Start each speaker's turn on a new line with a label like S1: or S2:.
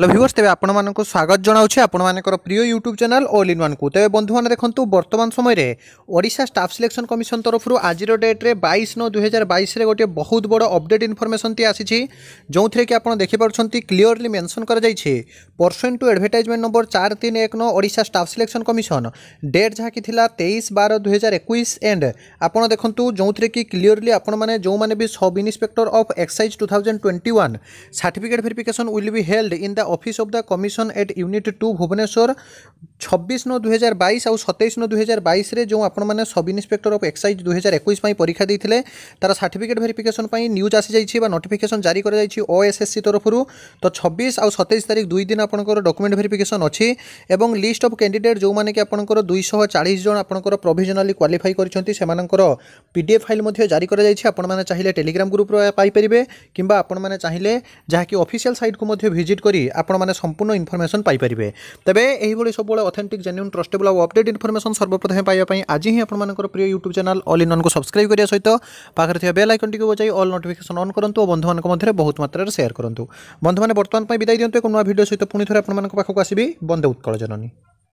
S1: hello viewers তেমন আপনার স্বাগত জনাওছি আপনার প্রিয় ইউট্যুব চ্যানেল অল ইন ওয়ানকু তবে বন্ধু মানে দেখুন বর্তমান সময়ের ওড়শা স্টাফ সিলেকশন কমিশন তরফর আজির ডেট্রে বাইশ ন দুই হাজার বাইশে গোটি বহুত বড় অপডেট ইনফরমেসনটি আসিছি যে কি আপনার দেখিপারছেন ক্লিয়রলি মেনশন করা যাই পরসেন্ট টু আডভার্টাইজমেন্ট নম্বর চার তিন এক ন Odisha staff selection commission date যা কি লা তেইশ বার দুই হাজার একুশ এন্ড আপনার দেখুন যে কি ক্লিয়রলি আপনার যে সব inspector of excise two thousand twenty one certificate verification will be held in the office of the commission at unit two Bhubaneswar ছবিশ নয় দুই হাজার বাইশ আউ সতেইশ নয় দুই হাজার বাইশে যে আপনার সব ইন্সপেক্টর অফ এক্সাইজ দুই হাজার একুশ পরীক্ষা দিয়ে তার সার্টিফিকেট ভেরিফিকেসন নিউজ আসি যাই বা নোটিফিকেসন জারি করা যাই ওএসএসসি তরফর তো ছবিশ আউ সতেইশ তারিখ দুই দিন আপনার ডকুমেন্ট ভেরিফিকেসন অছি এবং লিষ্ট অফ ক্যান্ডিডেট যে আপনার দুইশহ চাশ জন আপনার প্রভিজনালি কোয়ালিফাই করছেন সে পিডিএফ ফাইল জারি করা যাই আপনার চাইলে টেলিগ্রাম গ্রুপরে পাইপারে কিংবা আপনার চাইলে যা কি অফিসিয়াল সাইট কু ভিজিট করে ଆପଣମାନେ ସମ୍ପୂର୍ଣ୍ଣ ଇନଫର୍ମେସନ୍ ପାଇପାରିବେ ତେବେ ଏହିଭଳି ସବୁବେଳେ ଅଥେଣ୍ଟିକ୍ ଜେନ୍ୟୁନ୍ ଟ୍ରଷ୍ଟେବୁଲ୍ ଆଉ ଅପଡେଟ୍ ଇନଫର୍ମେସନ୍ ସର୍ବପ୍ରଥମେ ପାଇବା ପାଇଁ ଆଜି ହିଁ ଆପଣମାନଙ୍କର ପ୍ରିୟ ୟୁଟ୍ୟୁବ୍ ଚ୍ୟାନେଲ୍ ଅଲ୍ ଇନ୍ ଅନ୍କୁ ସବସ୍କ୍ରାଇବ୍ କରିବା ସହିତ ପାଖରେ ଥିବା ବେଲ୍ ଆଇକନ୍ଟିକୁ ବଜାଇ ଅଲ୍ ନୋଟିଫିକେସନ୍ ଅନ୍ କରନ୍ତୁ ଓ ବନ୍ଧୁମାନଙ୍କ ମଧ୍ୟରେ ବହୁତ ମାତ୍ରାରେ ସେୟାର କରନ୍ତୁ ବନ୍ଧୁମାନେ ବର୍ତ୍ତମାନ ପାଇଁ ବିଦାୟ ଦିଅନ୍ତୁ ଏକ ନୂଆ ଭିଡ଼ିଓ ସହିତ ପୁଣି ଥରେ ଆପଣମାନଙ୍କ ପାଖକୁ ଆସିବି ବନ୍ଦେ ଉତ୍କଳ ଜନନୀ